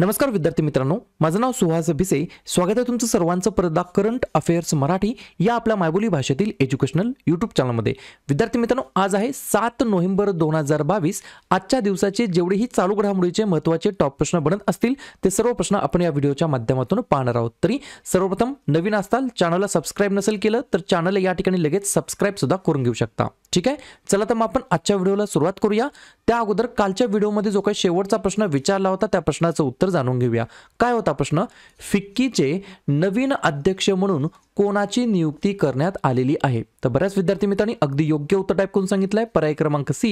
नमस्कार विद्यार्थी मित्रांनो माझं नाव सुहास भिसे स्वागत आहे तुमचं सर्वांचं परदा करंट अफेअर्स मराठी या आपल्या मायबोली भाषेतील एज्युकेशनल यूट्यूब चॅनलमध्ये विद्यार्थी मित्रांनो आज आहे सात नोव्हेंबर दोन हजार बावीस आजच्या दिवसाचे जेवढेही चालू घडामोडीचे महत्त्वाचे टॉप प्रश्न बनत असतील ते सर्व प्रश्न आपण या व्हिडिओच्या माध्यमातून पाहणार आहोत तरी सर्वप्रथम नवीन असताल चॅनलला सबस्क्राईब नसेल केलं तर चॅनल या ठिकाणी लगेच सुद्धा करून घेऊ शकता ठीक आहे चला तर मग आपण आजच्या व्हिडिओला सुरुवात करूया त्या अगोदर कालच्या व्हिडिओमध्ये जो काही शेवटचा प्रश्न विचारला होता त्या प्रश्नाचं उत्तर जाणून घेऊया काय होता प्रश्न फिक्कीचे नवीन अध्यक्ष म्हणून कोणाची नियुक्ती करण्यात आलेली आहे तर बऱ्याच विद्यार्थी मित्रांनी अगदी योग्य उत्तर टाईप करून सांगितलंय पर्याय क्रमांक सी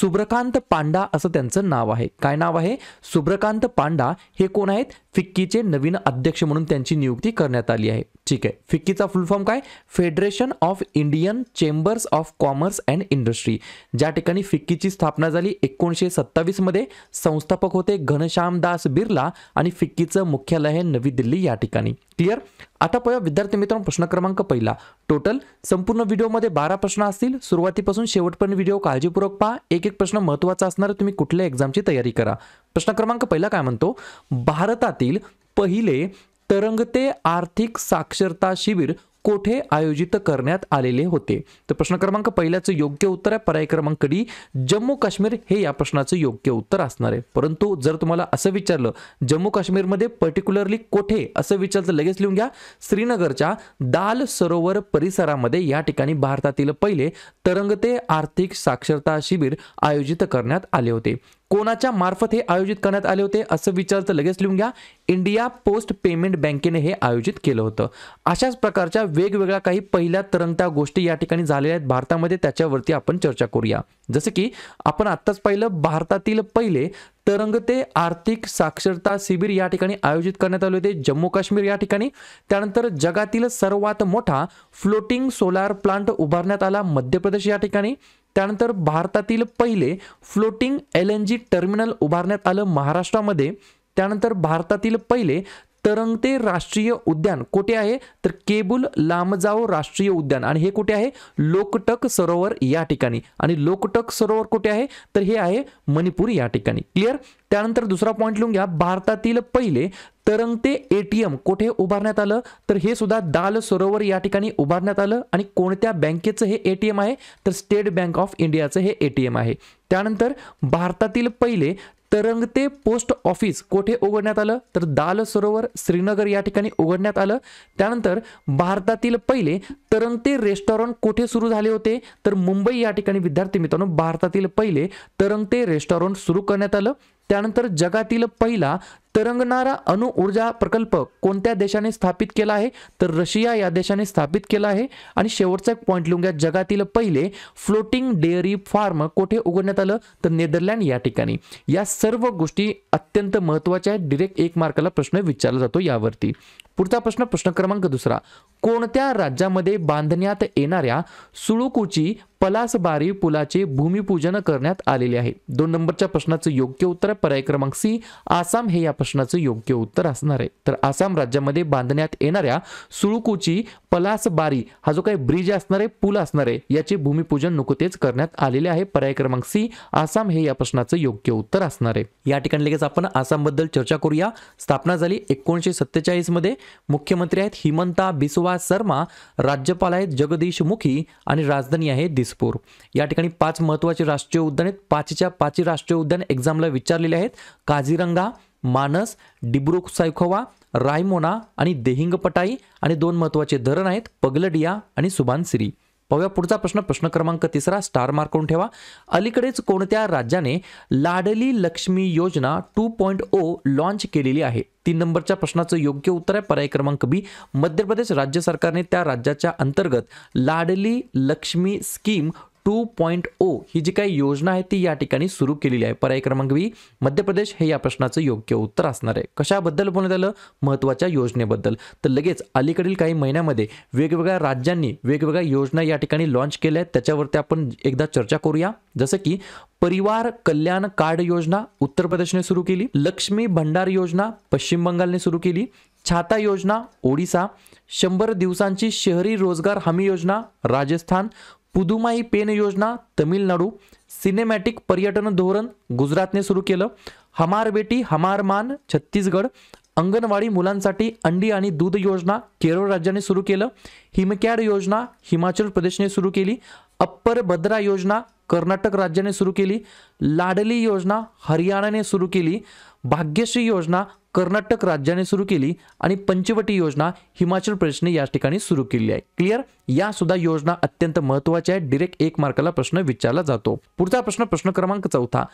सुब्रकांत पांडा असं त्यांचं नाव आहे काय नाव आहे सुब्रकांत पांडा हे कोण आहेत फिक्कीचे नवीन अध्यक्ष म्हणून त्यांची नियुक्ती करण्यात आली आहे ठीक आहे फिक्कीचा फुल फॉर्म काय federation of Indian chambers of commerce and industry ज्या ठिकाणी फिक्कीची स्थापना झाली एकोणीसशे सत्तावीस मध्ये संस्थापक होते घनश्यामदास बिर्ला आणि फिक्कीचं मुख्यालय आहे नवी दिल्ली या ठिकाणी क्लिअर आता पाहूया विद्यार्थी मित्रांनो प्रश्न क्रमांक पहिला टोटल संपूर्ण व्हिडिओमध्ये बारा प्रश्न असतील सुरुवातीपासून शेवटपर्यंत व्हिडिओ काळजीपूर्वक पहा एक एक प्रश्न महत्त्वाचा असणार तुम्ही कुठल्या एक्झामची तयारी करा प्रश्न क्रमांक पहिला काय म्हणतो भारतातील पहिले तरंगते आर्थिक साक्षरता शिबिर कोठे आयोजित करण्यात आलेले होते तर प्रश्न क्रमांक पहिल्याचं योग्य उत्तर आहे पर्याय क्रमांक डी जम्मू काश्मीर हे या प्रश्नाचं योग्य उत्तर असणार आहे परंतु जर तुम्हाला असं विचारलं जम्मू काश्मीरमध्ये पर्टिक्युलरली कोठे असं विचारलं लगेच लिहून घ्या श्रीनगरच्या दाल सरोवर परिसरामध्ये या ठिकाणी भारतातील पहिले तरंगते आर्थिक साक्षरता शिबिर आयोजित करण्यात आले होते कोणाच्या मार्फत हे आयोजित करण्यात आले होते असं विचारतं लगेच लिहून घ्या इंडिया पोस्ट पेमेंट बँकेने हे आयोजित केलं होतं अशाच प्रकारच्या वेगवेगळ्या काही पहिल्या तरंगत्या गोष्टी या ठिकाणी झालेल्या आहेत भारतामध्ये त्याच्यावरती आपण चर्चा करूया जसं की आपण आत्ताच पाहिलं भारतातील पहिले तरंगते आर्थिक साक्षरता शिबिर या ठिकाणी आयोजित करण्यात आले होते जम्मू काश्मीर या ठिकाणी त्यानंतर जगातील सर्वात मोठा फ्लोटिंग सोलार प्लांट उभारण्यात आला मध्य प्रदेश या ठिकाणी त्यानंतर भारतातील पहिले floating L N G terminal उभारण्यात आलं महाराष्ट्रामध्ये त्यानंतर भारतातील पहिले तरंगते राष्ट्रीय उद्यान कुठे आहे तर केबुल लामजाओ राष्ट्रीय उद्यान आणि हे कुठे आहे लोकटक सरोवर या ठिकाणी आणि लोकटक सरोवर कुठे आहे तर हे आहे मणिपूर या ठिकाणी क्लिअर त्यानंतर दुसरा पॉईंट लिहून घ्या भारतातील पहिले तरंगते एटीएम कुठे उभारण्यात आलं तर हे सुद्धा दाल सरोवर या ठिकाणी उभारण्यात आलं आणि कोणत्या बँकेचं हे एटीएम आहे तर स्टेट बँक ऑफ इंडियाचं हे एटीएम आहे त्यानंतर भारतातील पहिले तरंगते पोस्ट ऑफिस कोठे उघडण्यात आलं तर दाल सरोवर श्रीनगर या ठिकाणी उघडण्यात आलं त्यानंतर भारतातील पहिले तरंगते रेस्टॉरंट कोठे सुरू झाले होते तर मुंबई या ठिकाणी विद्यार्थी मित्रांनो भारतातील पहिले तरंगते रेस्टॉरंट सुरू करण्यात आलं त्यानंतर जगातील पहिला तरंगणारा अणुऊर्जा प्रकल्प कोणत्या देशाने स्थापित केला आहे तर रशिया या देशाने स्थापित केला आहे आणि शेवटचा एक पॉईंट लिहून घ्या जगातील पहिले फ्लोटिंग डेअरी फार्म कोठे उघडण्यात आलं तर नेदरलँड या ठिकाणी या सर्व गोष्टी अत्यंत महत्त्वाच्या आहेत डिरेक्ट एक मार्काला प्रश्न विचारला जातो यावरती पुढचा प्रश्न प्रश्न क्रमांक दुसरा कोणत्या राज्यामध्ये बांधण्यात येणाऱ्या सुळुकूची पलासबारी पुलाचे भूमिपूजन करण्यात आलेले आहे दोन नंबरच्या प्रश्नाचं योग्य उत्तर पर्याय क्रमांक सी आसाम हे या प्रश्नाचं योग्य उत्तर असणार आहे तर आसाम राज्यामध्ये बांधण्यात येणाऱ्या सुळुकूची पलासबारी हा जो काही ब्रिज असणार आहे पूल असणार आहे याचे भूमिपूजन नुकतेच करण्यात आलेले आहे पर्याय क्रमांक सी आसाम हे या प्रश्नाचं योग्य उत्तर असणार आहे या ठिकाणी लगेच आपण आसामबद्दल चर्चा करूया स्थापना झाली एकोणीसशे सत्तेचाळीसमध्ये मुख्यमंत्री आहेत हिमंता बिस्वा शर्मा राज्यपाल आहेत जगदीश मुखी आणि राजधानी आहे दिसपूर या ठिकाणी पाच महत्वाचे राष्ट्रीय उद्यान आहेत पाचच्या पाच राष्ट्रीय उद्यान एक्झामला विचारलेले आहेत काझीरंगा मानस डिब्रुक सायखोवा रायमोना आणि देहिंगपटाई आणि दोन महत्त्वाचे धरण आहेत पगलडिया आणि सुबानसिरी पाहूया पुढचा प्रश्न प्रश्न क्रमांक तिसरा स्टार मार्क करून ठेवा अलीकडेच कोणत्या राज्याने लाडली लक्ष्मी योजना टू पॉईंट ओ लॉन्च केलेली आहे तीन नंबरच्या प्रश्नाचं योग्य उत्तर आहे पर्याय क्रमांक बी मध्य प्रदेश राज्य सरकारने त्या राज्याच्या अंतर्गत Ladli Lakshmi scheme two point O ही जी काही योजना आहे ती या ठिकाणी सुरू केलेली आहे पर्याय क्रमांक बी मध्य प्रदेश हे या प्रश्नाचं योग्य उत्तर असणार आहे कशाबद्दल बोलण्यात आलं महत्त्वाच्या योजनेबद्दल तर लगेच अलीकडील काही महिन्यामध्ये वेगवेगळ्या राज्यांनी वेगवेगळ्या योजना या ठिकाणी लॉन्च केल्या आहेत त्याच्यावरती आपण एकदा चर्चा करूया जसं की परिवार कल्याण कार्ड योजना उत्तर प्रदेशने सुरू केली लक्ष्मी भंडार योजना पश्चिम बंगालने सुरू केली छाता योजना ओडिसा शंभर दिवसांची शहरी रोजगार हमी योजना राजस्थान पुदुमाई पेन योजना तमिळनाडू सिनेमॅटिक पर्यटन धोरण गुजरातने सुरू केलं हमार बेटी हमार मान छत्तीसगड अंगणवाडी मुलांसाठी अंडी आणि दूध योजना केरळ राज्याने सुरू केलं हिमकॅड योजना हिमाचल प्रदेशने सुरू केली अप्पर भद्रा योजना कर्नाटक राज्याने सुरू केली लाडली योजना हरियाणाने सुरू केली भाग्यश्री योजना कर्नाटक राज्याने सुरू केली आणि पंचवटी योजना हिमाचल प्रदेशने या ठिकाणी सुरू केली आहे क्लिअर या सुद्धा योजना अत्यंत महत्वाच्या आहे डिरेक्ट एक मार्काला प्रश्न विचारला जातो पुढचा प्रश्न प्रश्न क्रमांक चौथा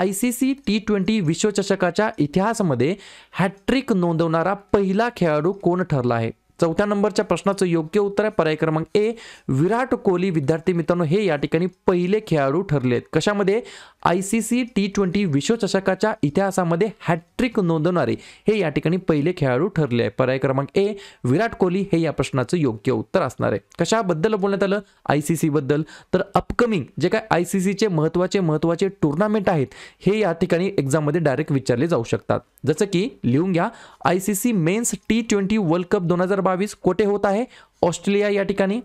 I C C T twenty विश्वचषकाच्या इतिहासामध्ये हॅट्रिक नोंदवणारा पहिला खेळाडू कोण ठरला आहे चौथ्या नंबरच्या प्रश्नाचं योग्य उत्तर आहे पर्याय क्रमांक ए विराट कोहली विद्यार्थी मित्रांनो हे या ठिकाणी पहिले खेळाडू ठरलेत कशामध्ये I C C T twenty विश्वचषकाच्या इतिहासामध्ये हॅट्रिक नोंदवणारे हे या ठिकाणी पहिले खेळाडू ठरले आहे पर्याय क्रमांक ए विराट कोहली हे या प्रश्नाचं योग्य उत्तर असणार आहे कशाबद्दल बोलण्यात आलं आय सी सीबद्दल तर अपकमिंग जे काय आय सी सीचे महत्त्वाचे महत्त्वाचे टुर्नामेंट आहेत हे या ठिकाणी एक्झाममध्ये डायरेक्ट विचारले जाऊ शकतात जसं की लिहून घ्या I C C men's T twenty world cup दोन हजार बावीस कोठे होत आहे ऑस्ट्रेलिया या ठिकाणी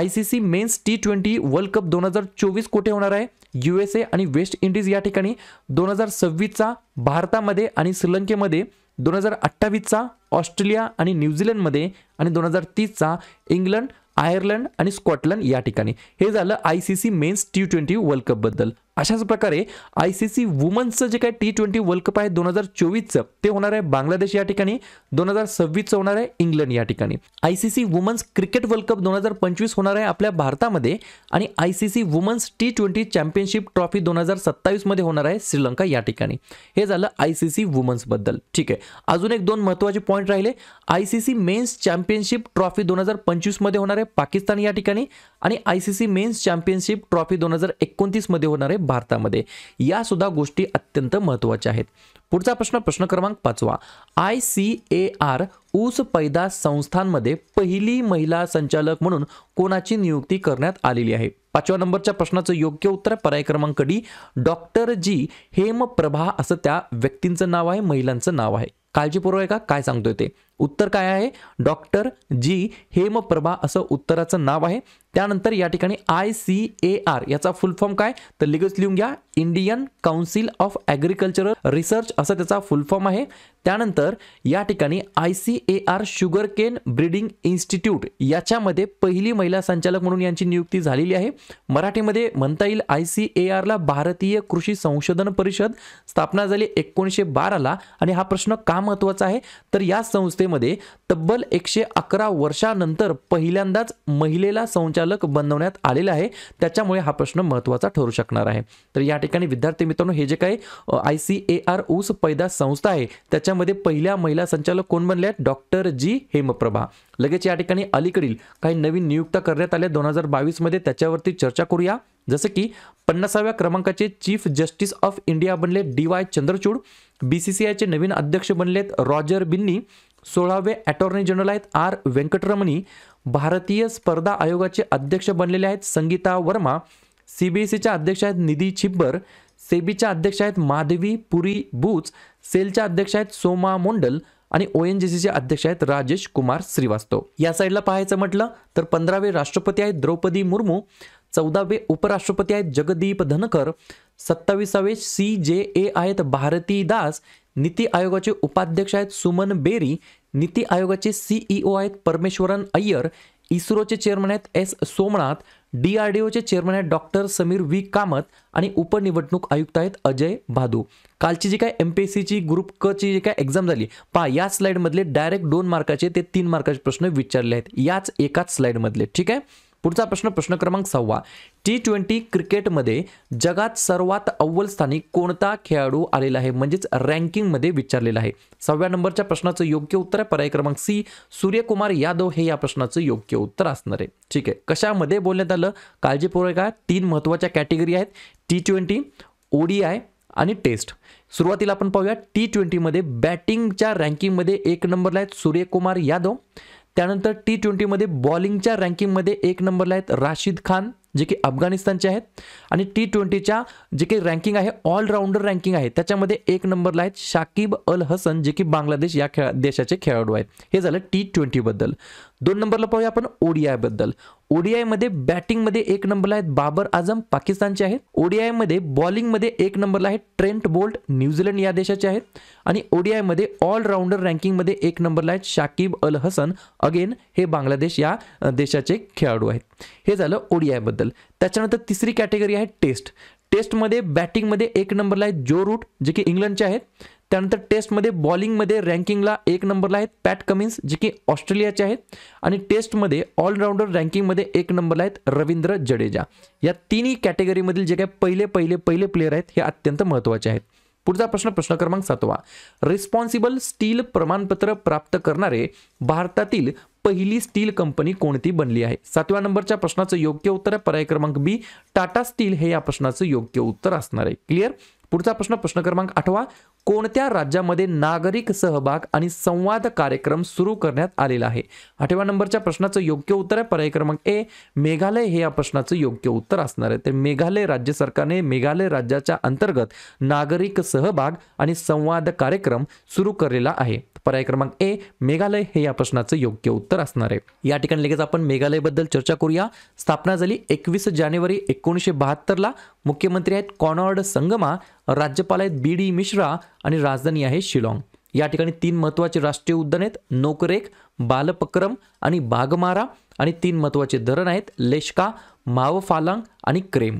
I C C men's T twenty world cup दोन हजार चोवीस कोठे होणार आहे यू एस ए आणि वेस्ट इंडिज या ठिकाणी दोन हजार सव्वीसचा भारतामध्ये आणि श्रीलंकेमध्ये दोन हजार अठ्ठावीसचा ऑस्ट्रेलिया आणि न्यूझीलंडमध्ये आणि दोन हजार तीसचा इंग्लंड आयर्लंड आणि स्कॉटलंड या ठिकाणी हे झालं I C C men's T twenty world कपबद्दल अशाच प्रकारे आय सी सी वुमन्सचं जे काय टी ट्वेंटी वर्ल्ड कप आहे दोन हजार चोवीसचं ते होणार आहे बांगलादेश या ठिकाणी दोन हजार सव्वीसचं होणार आहे इंग्लंड या ठिकाणी I C C women's cricket world cup दोन हजार पंचवीस होणार आहे आपल्या भारतामध्ये आणि I C C women's T twenty championship trophy दोन हजार सत्तावीसमध्ये होणार आहे श्रीलंका या ठिकाणी हे झालं आय सी सी वुमन्सबद्दल ठीक आहे अजून एक दोन महत्त्वाचे पॉईंट राहिले I C C men's championship trophy दोन हजार पंचवीसमध्ये होणार आहे पाकिस्तान या ठिकाणी आणि I C C men's championship trophy दोन हजार एकोणतीसमध्ये होणार आहे भारतामध्ये या सुद्धा गोष्टी अत्यंत महत्त्वाच्या आहेत पुढचा प्रश्न प्रश्न क्रमांक पाचवा आय सी ए आर ऊस पैदा संस्थांमध्ये पहिली महिला संचालक म्हणून कोणाची नियुक्ती करण्यात आलेली आहे पाचव्या नंबरच्या प्रश्नाचं योग्य उत्तर पर्याय क्रमांक डी डॉक्टर जी हेमप्रभा असं त्या व्यक्तींचं नाव आहे महिलांचं नाव आहे काळजीपूर्वक का काय सांगतोय ते उत्तर काय आहे डॉक्टर जी हेमप्रभा असं उत्तराचं नाव आहे त्यानंतर या ठिकाणी आय सी ए आर याचा फुल फॉर्म काय तर लिगच लिहून घ्या Indian council of agricultural research असं त्याचा फुल फॉर्म आहे त्यानंतर या ठिकाणी I C A R sugarcane breeding institute याच्यामध्ये पहिली महिला संचालक म्हणून यांची नियुक्ती झालेली आहे मराठीमध्ये म्हणता येईल आय सी ए आरला भारतीय कृषी संशोधन परिषद स्थापना झाली एकोणीसशे बाराला आणि हा प्रश्न का महत्त्वाचा आहे तर या संस्थे संस्थेमध्ये तब्बल एकशे अकरा वर्षानंतर पहिल्यांदाच महिलेला संचालक बनवण्यात आलेला आहे त्याच्यामुळे हा प्रश्न महत्वाचा ठरू शकणार आहे तर या ठिकाणी विद्यार्थी मित्रांनो हे जे काही आय सी ए आर ऊस पैदा संस्था आहे त्याच्यामध्ये पहिल्या महिला संचालक कोण बनल्या आहेत डॉक्टर जी हेमप्रभा लगेच या ठिकाणी अलीकडील काही नवीन नियुक्त करण्यात आल्या दोन हजार बावीसमध्ये त्याच्यावरती चर्चा करूया जसं की पन्नासाव्या क्रमांकाचे चीफ जस्टिस ऑफ इंडिया बनले D Y Chandrachud B C C आयचे नवीन अध्यक्ष बनलेत रॉजर बिन्नी सोळावे अटॉर्नी जनरल आहेत आर व्यंकटरमणी भारतीय स्पर्धा आयोगाचे अध्यक्ष बनलेले आहेत संगीता वर्मा सीबीएसईच्या अध्यक्ष आहेत निधी छिब्बर सेबीच्या अध्यक्ष आहेत माधवी पुरी बूच सेलच्या अध्यक्ष आहेत सोमा मोंडल आणि ओ एन जी सीचे अध्यक्ष आहेत राजेश कुमार श्रीवास्तव या साईडला पाहायचं म्हटलं तर पंधरावे राष्ट्रपती आहेत द्रौपदी मुर्मू चौदावे उपराष्ट्रपती आहेत जगदीप धनकर सत्तावीसावे सी जे ए आहेत भारती दास नीती आयोगाचे उपाध्यक्ष आहेत सुमन बेरी नीती आयोगाचे सीईओ e आहेत परमेश्वरन अय्यर इस्रोचे चेअरमन आहेत S Somanath D R D ओचे चेअरमन आहेत डॉक्टर समीर व्ही कामत आणि उपनिवडणूक आयुक्त आहेत अजय भादू कालची जी काय एम पी एस सीची ग्रुप क ची जी काय एक्झाम झाली पहा या स्लाईडमधले डायरेक्ट दोन मार्काचे ते तीन मार्काचे प्रश्न विचारले आहेत याच एकाच स्लाईडमधले ठीक आहे पुढचा प्रश्न प्रश्न क्रमांक सहावा टी ट्वेंटी क्रिकेटमध्ये जगात सर्वात अव्वल स्थानी कोणता खेळाडू आलेला आहे म्हणजेच रँकिंगमध्ये विचारलेला आहे सहाव्या नंबरच्या प्रश्नाचं योग्य उत्तर आहे पर्याय क्रमांक सी सूर्यकुमार यादव हे या प्रश्नाचं योग्य उत्तर असणार आहे ठीक आहे कशामध्ये बोलण्यात आलं काळजीपूर्वक आहे तीन महत्त्वाच्या कॅटेगरी आहेत टी ट्वेंटी ओडीआय आणि टेस्ट सुरुवातीला आपण पाहूया टी ट्वेंटीमध्ये बॅटिंगच्या रँकिंगमध्ये एक नंबरला आहेत सूर्यकुमार यादव त्यानंतर टी ट्वेंटीमध्ये बॉलिंगच्या रँकिंगमध्ये एक नंबरला आहेत राशिद खान जे की अफगाणिस्तानचे आहेत आणि टी ट्वेंटीच्या जे काही रँकिंग आहे ऑलराऊंडर रँकिंग आहे त्याच्यामध्ये एक नंबरला आहेत शाकिब अल हसन जे की बांगलादेश या खेळा देशाचे खेळाडू आहेत हे झालं टी ट्वेंटीबद्दल दोन नंबरला पाहूया आपण मध्ये बॅटिंग बॅटिंगमध्ये एक नंबरला आहेत बाबर आझम पाकिस्तानचे आहेत बॉलिंग बॉलिंगमध्ये एक नंबरला आहेत ट्रेंट बोल्ट न्यूझीलंड या देशाचे आहेत आणि मध्ये ऑलराऊंडर रँकिंगमध्ये एक नंबरला आहेत शाकिब अल हसन अगेन हे बांगलादेश या देशाचे खेळाडू आहेत हे झालं बद्दल त्याच्यानंतर तिसरी कॅटेगरी आहे टेस्ट टेस्टमध्ये बॅटिंगमध्ये एक नंबरला आहेत जो रूट जे की इंग्लंडचे आहेत त्यानंतर टेस्टमध्ये बॉलिंगमध्ये रँकिंगला एक नंबरला आहेत पॅट कमिन्स जे की ऑस्ट्रेलियाचे आहेत आणि टेस्टमध्ये ऑलराऊंडर रँकिंगमध्ये एक नंबरला आहेत रवींद्र जडेजा या तिन्ही कॅटेगरीमधील जे काही पहिले पहिले पहिले प्लेयर आहेत हे अत्यंत महत्त्वाचे आहेत पुढचा प्रश्न प्रश्न क्रमांक सातवा रिस्पॉन्सिबल स्टील प्रमाणपत्र प्राप्त करणारे भारतातील पहिली स्टील कंपनी कोणती बनली आहे सातव्या नंबरच्या प्रश्नाचं योग्य उत्तर आहे पर्याय क्रमांक बी टाटा स्टील हे या प्रश्नाचं योग्य उत्तर असणार आहे क्लिअर पुढचा प्रश्न प्रश्न क्रमांक आठवा कोणत्या राज्यामध्ये नागरिक सहभाग आणि संवाद कार्यक्रम सुरू करण्यात आलेला आहे आठव्या नंबरच्या प्रश्नाचं योग्य उत्तर आहे पर्याय क्रमांक ए मेघालय हे या प्रश्नाचं योग्य उत्तर असणार आहे तर मेघालय राज्य सरकारने मेघालय राज्याच्या अंतर्गत नागरिक सहभाग आणि संवाद कार्यक्रम सुरू केलेला आहे पर्याय क्रमांक ए मेघालय हे या प्रश्नाचं योग्य उत्तर असणार आहे या ठिकाणी लगेच आपण मेघालयबद्दल चर्चा करूया स्थापना झाली एकवीस जानेवारी एकोणीसशे बहात्तरला मुख्यमंत्री आहेत कॉनॉर्ड संगमा राज्यपाल आहेत बी डी मिश्रा आणि राजधानी आहे शिलाँग या ठिकाणी तीन महत्त्वाचे राष्ट्रीय उद्यान आहेत नोकरेक बालपक्रम आणि बागमारा आणि तीन महत्त्वाचे धरण आहेत लेशका मावफालांग आणि क्रेम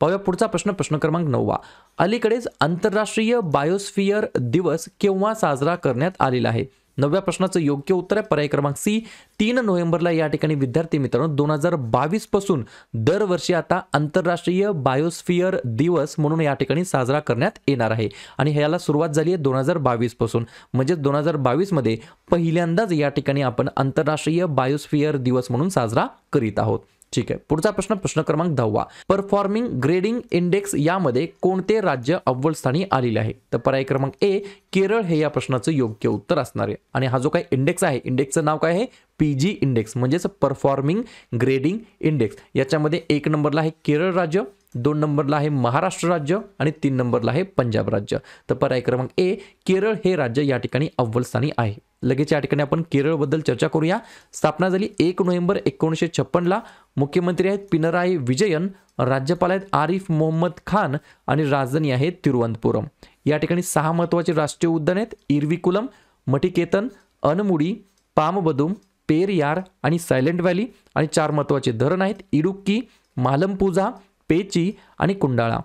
पाहूया पुढचा प्रश्न प्रश्न क्रमांक नववा अलीकडेच आंतरराष्ट्रीय बायोस्फियर दिवस केव्हा साजरा करण्यात आलेला आहे नवव्या प्रश्नाचं योग्य उत्तर आहे पर्याय क्रमांक सी तीन नोव्हेंबरला या ठिकाणी विद्यार्थी मित्रांनो दोन हजार बावीस पासून दरवर्षी आता आंतरराष्ट्रीय बायोस्फियर दिवस म्हणून या ठिकाणी साजरा करण्यात येणार आहे आणि ह्याला सुरुवात झाली आहे दोन हजार बावीस पासून म्हणजेच दोन हजार बावीसमध्ये पहिल्यांदाच या ठिकाणी आपण आंतरराष्ट्रीय बायोस्फियर दिवस म्हणून साजरा करीत आहोत ठीक आहे पुढचा प्रश्न प्रश्न क्रमांक दहावा परफॉर्मिंग ग्रेडिंग इंडेक्स यामध्ये कोणते राज्य अव्वल स्थानी आलेले आहे तर पर्याय क्रमांक ए केरळ हे या प्रश्नाचं योग्य उत्तर असणार आहे आणि हा जो काही इंडेक्स आहे इंडेक्सचं नाव काय आहे पी जी इंडेक्स म्हणजेच परफॉर्मिंग ग्रेडिंग इंडेक्स याच्यामध्ये एक नंबरला आहे केरळ राज्य दोन नंबरला आहे महाराष्ट्र राज्य आणि तीन नंबरला आहे पंजाब राज्य तर पर्याय क्रमांक ए केरळ हे राज्य या ठिकाणी अव्वल स्थानी आहे लगेच या ठिकाणी आपण केरळबद्दल चर्चा करूया स्थापना झाली एक नोव्हेंबर एकोणीसशे छप्पनला मुख्यमंत्री आहेत पिनराई विजयन राज्यपाल आहेत आरिफ मोहम्मद खान आणि राजधानी आहे तिरुवनंतपुरम या ठिकाणी सहा महत्त्वाचे राष्ट्रीय उद्यान आहेत इरविकुलम मठिकेतन अनमुडी पामबदुम पेरयार आणि सायलेंट व्हॅली आणि चार महत्त्वाचे धरण आहेत इडुक्की मालमपूजा पेची आणि कुंडाळा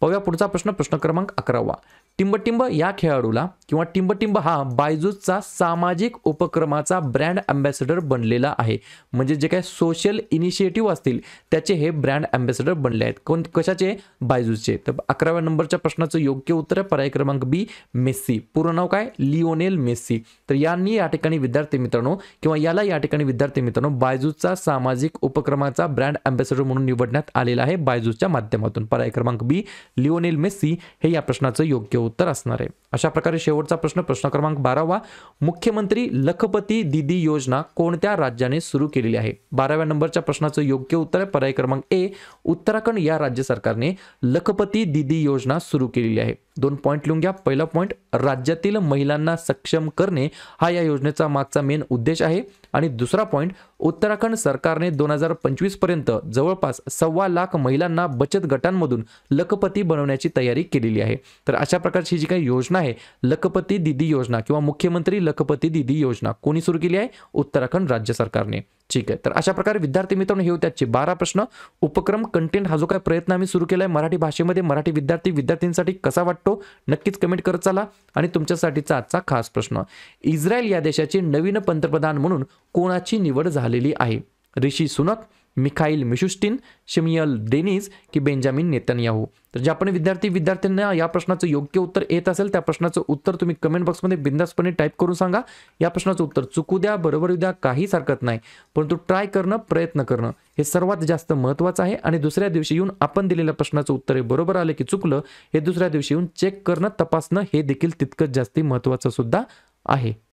पाहूया पुढचा प्रश्न प्रश्न क्रमांक अकरावा टिंबटिंब या खेळाडूला किंवा टिंबटिंब हा बायजूजचा सामाजिक उपक्रमाचा ब्रँड अँबॅसेडर बनलेला आहे म्हणजे जे काय सोशल इनिशिएटिव्ह असतील त्याचे हे ब्रँड अँबॅसेडर बनले आहेत कोण कशाचे बायजूजचे तर अकराव्या नंबरच्या प्रश्नाचं योग्य उत्तर आहे पर्याय क्रमांक बी मेस्सी पूर्ण नाव काय लिओनेल मेस्सी तर यांनी या ठिकाणी विद्यार्थी मित्रांनो किंवा याला या ठिकाणी विद्यार्थी मित्रांनो बायजूजचा सामाजिक उपक्रमाचा ब्रँड अँबॅसेडर म्हणून निवडण्यात आलेला आहे बायजूजच्या माध्यमातून पर्याय क्रमांक बी लिओनेल मेस्सी हे या प्रश्नाचं योग्य उत्तर असणार आहे अशा प्रकारे शेवटचा प्रश्न प्रश्न क्रमांक बारावा मुख्यमंत्री लखपती दिदी योजना कोणत्या राज्याने सुरू केलेली आहे बाराव्या नंबरच्या प्रश्नाचं योग्य उत्तर आहे पर्याय क्रमांक ए उत्तराखंड या राज्य सरकारने लखपती दिदी योजना सुरू केलेली आहे दोन पॉईंट लिहून घ्या पहिला पॉईंट राज्यातील महिलांना सक्षम करणे हा या योजनेचा मागचा मेन उद्देश आहे आणि दुसरा पॉईंट उत्तराखंड सरकारने दोन हजार पर्यंत जवळपास सव्वा लाख महिलांना बचत गटांमधून लखपती बनवण्याची तयारी केलेली आहे तर अशा प्रकारची जी काही योजना आहे लखपती दिदी योजना किंवा मुख्यमंत्री लखपती दिदी योजना कोणी सुरू केली आहे उत्तराखंड राज्य सरकारने ठीक आहे तर अशा प्रकारे विद्यार्थी मित्रांनो हे होते आजचे बारा प्रश्न उपक्रम कंटेंट हा जो काय प्रयत्न आम्ही सुरू केला आहे मराठी भाषेमध्ये मराठी विद्यार्थी विद्यार्थींसाठी कसा वाटतो नक्कीच कमेंट करत चला आणि तुमच्यासाठीचा आजचा खास प्रश्न इस्रायल या देशाचे नवीन पंतप्रधान म्हणून कोणाची निवड झालेली आहे Rishi Sunak Mikhail Mishustin Shmyhal Denys की बेंजामिन नेतन्याहू तर जे आपण विद्यार्थी विद्यार्थ्यांना या प्रश्नाचं योग्य उत्तर येत असेल त्या प्रश्नाचं उत्तर तुम्ही कमेंट बॉक्समध्ये बिंदासपणे टाईप करून सांगा या प्रश्नाचं उत्तर चुकू द्या बरोबर द्या काही हरकत नाही परंतु ट्राय करणं प्रयत्न करणं हे सर्वात जास्त महत्त्वाचं आहे आणि दुसऱ्या दिवशी येऊन आपण दिलेल्या प्रश्नाचं उत्तर हे बरोबर आलं की चुकलं हे दुसऱ्या दिवशी येऊन चेक करणं तपासणं हे देखील तितकंच जास्ती महत्त्वाचं सुद्धा आहे